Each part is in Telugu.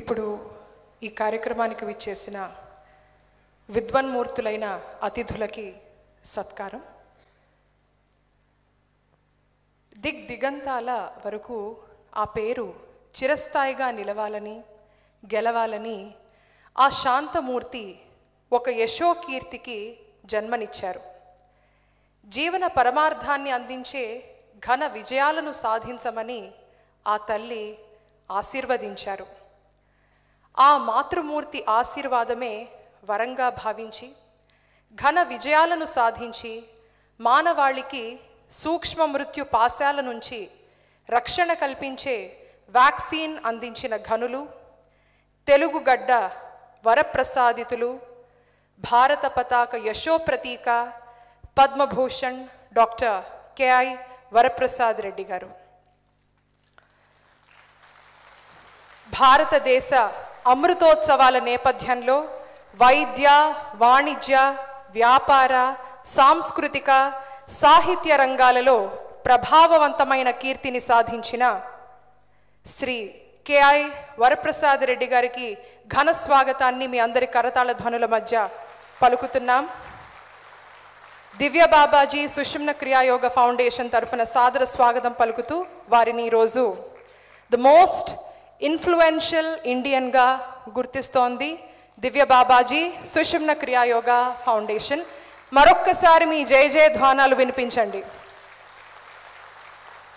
ఇప్పుడు ఈ కార్యక్రమానికి విచ్చేసిన విద్వన్మూర్తులైన అతిథులకి సత్కారం దిగ్ దిగంతాల వరకు ఆ పేరు చిరస్థాయిగా నిలవాలని గెలవాలని ఆ శాంతమూర్తి ఒక యశోకీర్తికి జన్మనిచ్చారు జీవన పరమార్థాన్ని అందించే ఘన విజయాలను సాధించమని ఆ తల్లి ఆశీర్వదించారు ఆ మాతృమూర్తి ఆశీర్వాదమే వరంగా భావించి ఘన విజయాలను సాధించి మానవాళికి సూక్ష్మ మృత్యు పాశాల నుంచి రక్షణ కల్పించే వ్యాక్సిన్ అందించిన ఘనులు తెలుగుగడ్డ వరప్రసాదితులు భారత పతాక యశోప్రతీక పద్మభూషణ్ డాక్టర్ కెఐ వరప్రసాద్ రెడ్డి గారు భారతదేశ అమృతోత్సవాల నేపథ్యంలో వైద్య వాణిజ్య వ్యాపార సాంస్కృతిక సాహిత్య రంగాలలో ప్రభావవంతమైన కీర్తిని సాధించిన శ్రీ కేఐ వరప్రసాద్ రెడ్డి గారికి ఘన స్వాగతాన్ని మీ అందరి కరతాళ ధ్వనుల మధ్య పలుకుతున్నాం దివ్య బాబాజీ సుషిమ్న క్రియాయోగ ఫౌండేషన్ తరఫున సాదర స్వాగతం పలుకుతూ వారిని ఈరోజు ద మోస్ట్ ఇన్ఫ్లుయెన్షియల్ ఇండియన్గా గుర్తిస్తోంది దివ్య బాబాజీ సుషుమ్న క్రియాయోగ ఫౌండేషన్ మరొక్కసారి మీ జయ జయ ధ్వానాలు వినిపించండి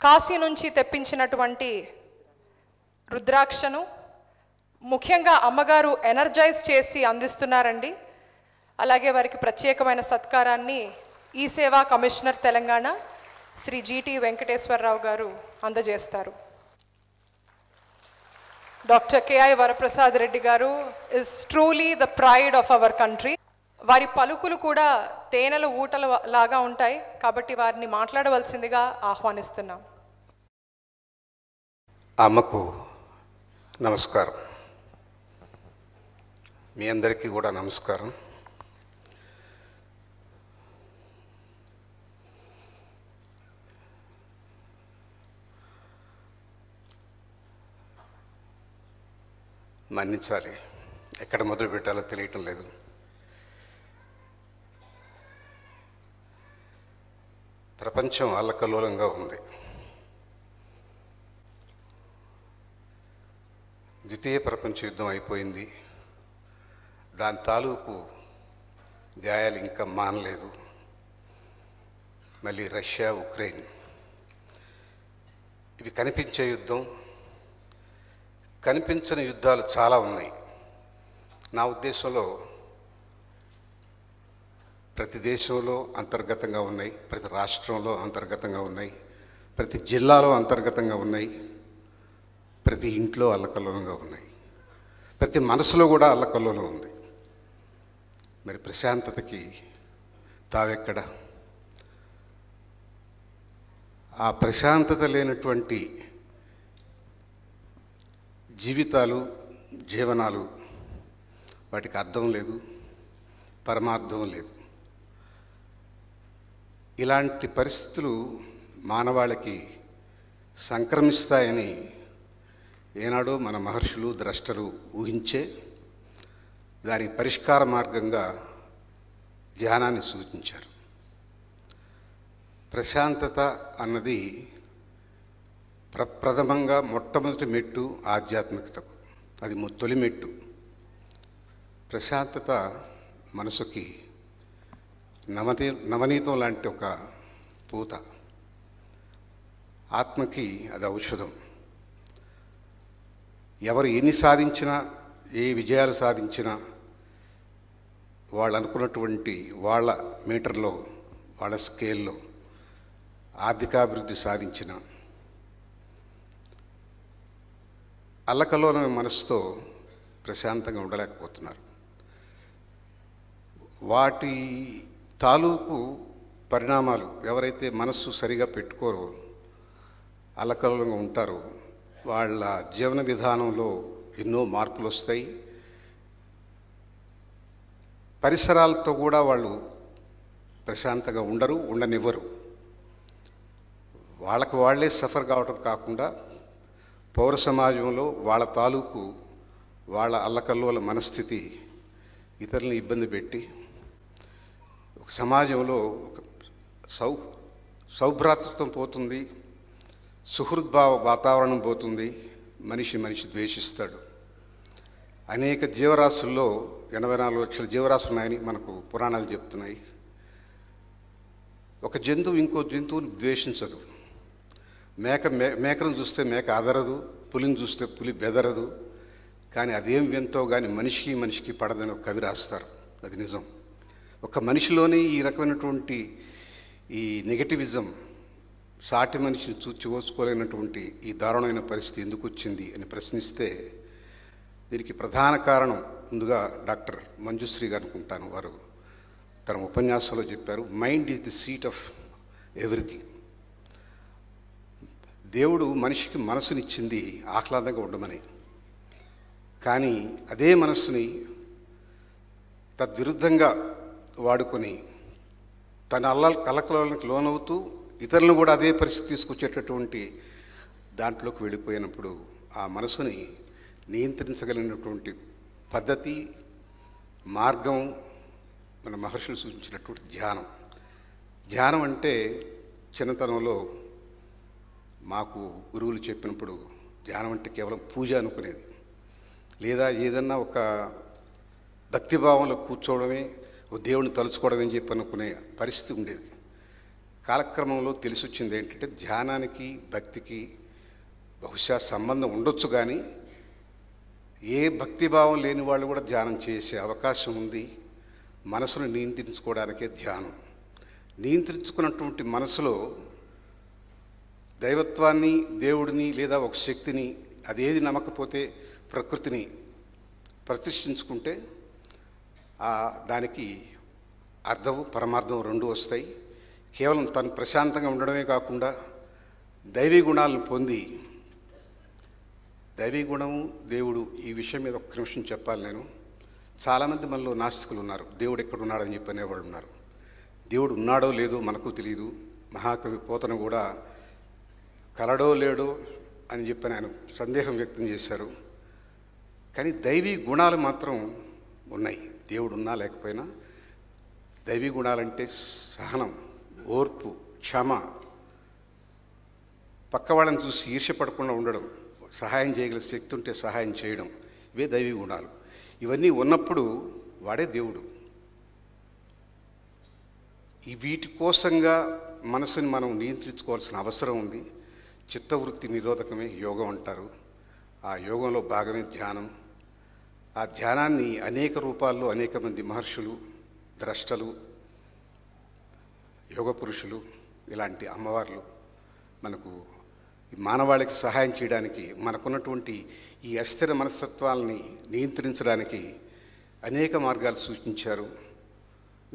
కాశీ నుంచి తెప్పించినటువంటి రుద్రాక్షను ముఖ్యంగా అమ్మగారు ఎనర్జైజ్ చేసి అందిస్తున్నారండి అలాగే వారికి ప్రత్యేకమైన సత్కారాన్ని ఈ సేవా కమిషనర్ తెలంగాణ శ్రీ జీటి వెంకటేశ్వరరావు గారు అందజేస్తారు doctor KI Varaprasad Reddy garu is truly the pride of our country వారి పలుకులు కూడా తేనెల ఊటల లాగా ఉంటాయి కాబట్టి వారిని మాట్లాడవలసిందిగా ఆహ్వానిస్తున్నాం అమ్మకు నమస్కారం మీ అందరికీ కూడా నమస్కారం మన్నించాలి ఎక్కడ మొదలు పెట్టాలో తెలియటం లేదు ప్రపంచం అల్లకల్లోలంగా ఉంది ద్వితీయ ప్రపంచ యుద్ధం అయిపోయింది దాని తాలూకు గాయాలు ఇంకా మానలేదు మళ్ళీ రష్యా ఉక్రెయిన్ ఇవి కనిపించే యుద్ధం కనిపించని యుద్ధాలు చాలా ఉన్నాయి నా ఉద్దేశంలో ప్రతి దేశంలో అంతర్గతంగా ఉన్నాయి ప్రతి రాష్ట్రంలో అంతర్గతంగా ఉన్నాయి ప్రతి జిల్లాలో అంతర్గతంగా ఉన్నాయి ప్రతి ఇంట్లో అల్లకల్లోలంగా ఉన్నాయి ప్రతి మనసులో కూడా అల్లకల్లోలం ఉంది మరి ప్రశాంతతకి తావెక్కడ ఆ ప్రశాంతత లేనటువంటి జీవితాలు జీవనాలు వాటికి అర్థం లేదు పరమార్థం లేదు ఇలాంటి పరిస్థితులు మానవాళికి సంక్రమిస్తాయని ఏనాడో మన మహర్షులు ద్రష్టలు ఊహించే దానికి పరిష్కార మార్గంగా ధ్యానాన్ని సూచించారు ప్రశాంతత అన్నది ప్రప్రథమంగా మొట్టమొదటి మెట్టు ఆధ్యాత్మికతకు అది తొలి మెట్టు ప్రశాంతత మనసుకి నవనీ నవనీతం లాంటి ఒక పూత ఆత్మకి అది ఔషధం ఎవరు ఎన్ని సాధించినా ఏ విజయాలు సాధించినా వాళ్ళు అనుకున్నటువంటి వాళ్ళ మీటర్లో వాళ్ళ స్కేల్లో ఆర్థికాభివృద్ధి సాధించిన అల్లకలోన మనసుతో ప్రశాంతంగా ఉండలేకపోతున్నారు వాటి తాలూకు పరిణామాలు ఎవరైతే మనస్సు సరిగా పెట్టుకోరో అలకలంగా ఉంటారో వాళ్ళ జీవన విధానంలో ఎన్నో మార్పులు వస్తాయి పరిసరాలతో కూడా వాళ్ళు ప్రశాంతంగా ఉండరు ఉండనివ్వరు వాళ్ళకు వాళ్ళే సఫర్ కావటం కాకుండా పౌర సమాజంలో వాళ్ళ తాలూకు వాళ్ళ అల్లకల్లోల మనస్థితి ఇతరులను ఇబ్బంది పెట్టి ఒక సమాజంలో ఒక సౌ సౌభ్రాతృత్వం పోతుంది సుహృద్భావ వాతావరణం పోతుంది మనిషి మనిషి ద్వేషిస్తాడు అనేక జీవరాశుల్లో ఎనభై నాలుగు లక్షల జీవరాశులు ఉన్నాయని మనకు పురాణాలు చెప్తున్నాయి ఒక జంతువు ఇంకో జంతువుని ద్వేషించదు మేక మేకను చూస్తే మేక అదరదు పులిని చూస్తే పులి బెదరదు కానీ అదేం వింతో కానీ మనిషికి మనిషికి పడదని ఒక కవి రాస్తారు అది నిజం ఒక మనిషిలోనే ఈ రకమైనటువంటి ఈ నెగటివిజం సాటి మనిషిని చూచివోసుకోలేనటువంటి ఈ దారుణమైన పరిస్థితి ఎందుకు వచ్చింది అని ప్రశ్నిస్తే దీనికి ప్రధాన కారణం ముందుగా డాక్టర్ మంజుశ్రీ గారు అనుకుంటాను వారు తన ఉపన్యాసంలో చెప్పారు mind is the seat of everything దేవుడు మనిషికి మనసునిచ్చింది ఆహ్లాదంగా ఉండమని కానీ అదే మనస్సుని తద్విరుద్ధంగా వాడుకొని తన అల్ల కలకలకి లోనవుతూ ఇతరులను కూడా అదే పరిస్థితి తీసుకొచ్చేటటువంటి దాంట్లోకి వెళ్ళిపోయినప్పుడు ఆ మనసుని నియంత్రించగలిగినటువంటి పద్ధతి మార్గం మన మహర్షులు సూచించినటువంటి ధ్యానం ధ్యానం అంటే చిన్నతనంలో మాకు గురువులు చెప్పినప్పుడు ధ్యానం అంటే కేవలం పూజ అనుకునేది లేదా ఏదన్నా ఒక భక్తిభావంలో కూర్చోవడమే దేవుని తలుచుకోవడం అని చెప్పి అనుకునే పరిస్థితి ఉండేది కాలక్రమంలో తెలిసి వచ్చింది ఏంటంటే ధ్యానానికి భక్తికి బహుశా సంబంధం ఉండొచ్చు కానీ ఏ భక్తిభావం లేని వాళ్ళు కూడా ధ్యానం చేసే అవకాశం ఉంది మనసును నియంత్రించుకోవడానికే ధ్యానం నియంత్రించుకున్నటువంటి మనసులో దైవత్వాన్ని దేవుడిని లేదా ఒక శక్తిని అదేది నమ్మకపోతే ప్రకృతిని ప్రతిష్ఠించుకుంటే దానికి అర్థం పరమార్థం రెండు వస్తాయి కేవలం తను ప్రశాంతంగా ఉండడమే కాకుండా దైవీ గుణాలను పొంది దైవీ గుణము దేవుడు ఈ విషయం మీద ఒక్క నిమిషం చెప్పాలి నేను చాలామంది మనలో నాస్తికులు ఉన్నారు దేవుడు ఎక్కడ ఉన్నాడని చెప్పి అనేవాళ్ళు ఉన్నారు దేవుడు ఉన్నాడో లేదో మనకు తెలియదు మహాకవి పోతను కూడా కలడో లేడో అని చెప్పి ఆయన సందేహం వ్యక్తం చేశారు కానీ దైవీ గుణాలు మాత్రం ఉన్నాయి దేవుడు ఉన్నా లేకపోయినా దైవీ గుణాలంటే సహనం ఓర్పు క్షమ పక్క వాళ్ళని చూసి ఈర్షపడకుండా ఉండడం సహాయం చేయగల శక్తి ఉంటే సహాయం చేయడం ఇవే దైవీ గుణాలు ఇవన్నీ ఉన్నప్పుడు వాడే దేవుడు వీటి కోసంగా మనసుని మనం నియంత్రించుకోవాల్సిన అవసరం ఉంది చిత్తవృత్తి నిరోధకమే యోగం అంటారు ఆ యోగంలో భాగమే ధ్యానం ఆ ధ్యానాన్ని అనేక రూపాల్లో అనేక మంది మహర్షులు ద్రష్టలు యోగ పురుషులు ఇలాంటి అమ్మవార్లు మనకు మానవాళికి సహాయం చేయడానికి మనకున్నటువంటి ఈ అస్థిర మనస్తత్వాలని నియంత్రించడానికి అనేక మార్గాలు సూచించారు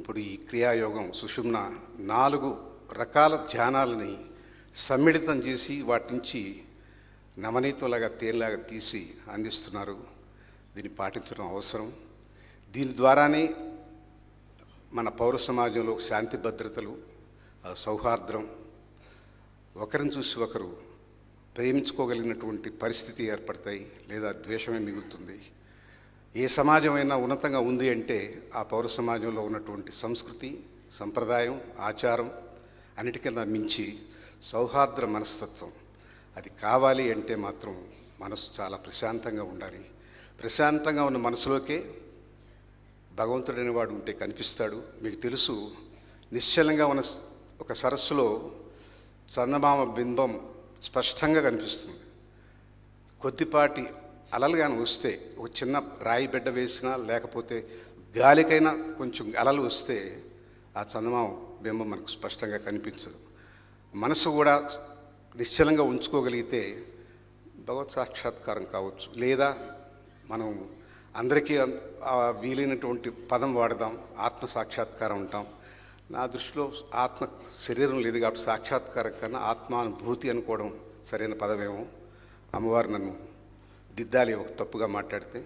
ఇప్పుడు ఈ క్రియాయోగం సుషుమ్న నాలుగు రకాల ధ్యానాలని సమ్మిళితం చేసి వాటి నుంచి నమనీతులాగా తేలిలాగా తీసి అందిస్తున్నారు దీన్ని పాటించడం అవసరం దీని ద్వారానే మన పౌర సమాజంలో శాంతి భద్రతలు సౌహార్దం ఒకరిని చూసి ఒకరు ప్రేమించుకోగలిగినటువంటి పరిస్థితి ఏర్పడతాయి లేదా ద్వేషమే మిగులుతుంది ఏ సమాజమైనా ఉన్నతంగా ఉంది అంటే ఆ పౌర సమాజంలో ఉన్నటువంటి సంస్కృతి సంప్రదాయం ఆచారం అన్నిటికన్నా మించి సౌహార్ద్ర మనస్తత్వం అది కావాలి అంటే మాత్రం మనసు చాలా ప్రశాంతంగా ఉండాలి ప్రశాంతంగా ఉన్న మనసులోకే భగవంతుడైన వాడు ఉంటే కనిపిస్తాడు మీకు తెలుసు నిశ్చలంగా ఉన్న ఒక సరస్సులో చందమామ బింబం స్పష్టంగా కనిపిస్తుంది కొద్దిపాటి అలలు కానీ వస్తే ఒక చిన్న రాయి బిడ్డ వేసినా లేకపోతే గాలికైనా కొంచెం అలలు వస్తే ఆ చందమామ బింబం మనకు స్పష్టంగా కనిపించదు మనసు కూడా నిశ్చలంగా ఉంచుకోగలిగితే భగవత్ సాక్షాత్కారం కావచ్చు లేదా మనం అందరికీ వీలైనటువంటి పదం వాడదాం ఆత్మ సాక్షాత్కారం ఉంటాం నా దృష్టిలో ఆత్మ శరీరం లేదు కాబట్టి సాక్షాత్కారం కన్నా ఆత్మానుభూతి అనుకోవడం సరైన పదమేమో అమ్మవారు నన్ను దిద్దాలి ఒక తప్పుగా మాట్లాడితే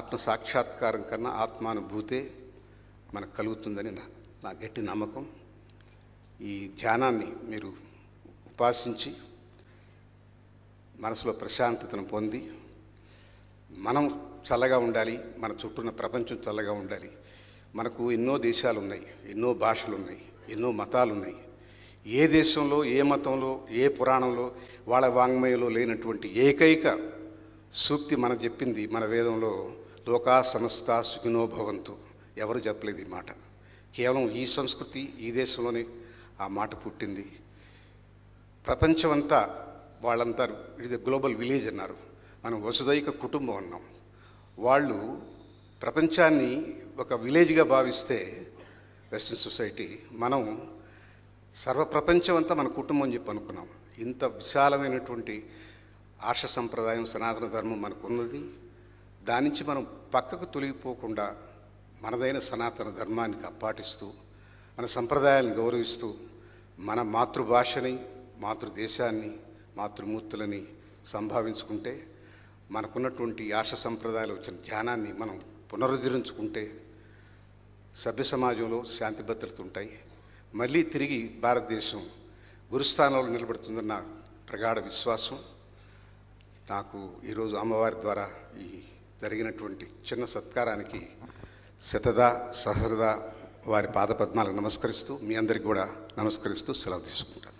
ఆత్మ సాక్షాత్కారం కన్నా ఆత్మానుభూతే మనకు కలుగుతుందని నా నా గట్టి నమ్మకం ఈ ధ్యానాన్ని మీరు ఉపాసించి మనసులో ప్రశాంతతను పొంది మనం చల్లగా ఉండాలి మన చుట్టూ ఉన్న ప్రపంచం చల్లగా ఉండాలి మనకు ఎన్నో దేశాలు ఉన్నాయి ఎన్నో భాషలు ఉన్నాయి ఎన్నో మతాలు ఉన్నాయి ఏ దేశంలో ఏ మతంలో ఏ పురాణంలో వాళ్ళ వాంగ్మయంలో లేనటువంటి ఏకైక సూక్తి మన చెప్పింది మన వేదంలో లోకా సమస్త సుఖినోభవంతు ఎవరు చెప్పలేదు ఈ మాట కేవలం ఈ సంస్కృతి ఈ దేశంలోనే ఆ మాట పుట్టింది ప్రపంచమంతా వాళ్ళంతా ఇది గ్లోబల్ విలేజ్ అన్నారు మనం వసుదైక కుటుంబం అన్నాం వాళ్ళు ప్రపంచాన్ని ఒక విలేజ్గా భావిస్తే వెస్ట్రన్ సొసైటీ మనం సర్వప్రపంచమంతా అంతా మన కుటుంబం చెప్పి అనుకున్నాం ఇంత విశాలమైనటువంటి ఆర్ష సంప్రదాయం సనాతన ధర్మం మనకున్నది దాని నుంచి మనం పక్కకు తొలగిపోకుండా మనదైన సనాతన ధర్మానికి అప్పాటిస్తూ మన సంప్రదాయాలను గౌరవిస్తూ మన మాతృభాషని మాతృదేశాన్ని మాతృమూర్తులని సంభావించుకుంటే మనకున్నటువంటి యాష సంప్రదాయాలు వచ్చిన ధ్యానాన్ని మనం పునరుద్ధరించుకుంటే సభ్య సమాజంలో శాంతి భద్రత ఉంటాయి మళ్ళీ తిరిగి భారతదేశం గురుస్థానంలో నిలబడుతుందన్న ప్రగాఢ విశ్వాసం నాకు ఈరోజు అమ్మవారి ద్వారా ఈ జరిగినటువంటి చిన్న సత్కారానికి శతదా సహృద వారి పాదపద్మాలకు నమస్కరిస్తూ మీ అందరికి కూడా నమస్కరిస్తూ సెలవు తీసుకుంటాను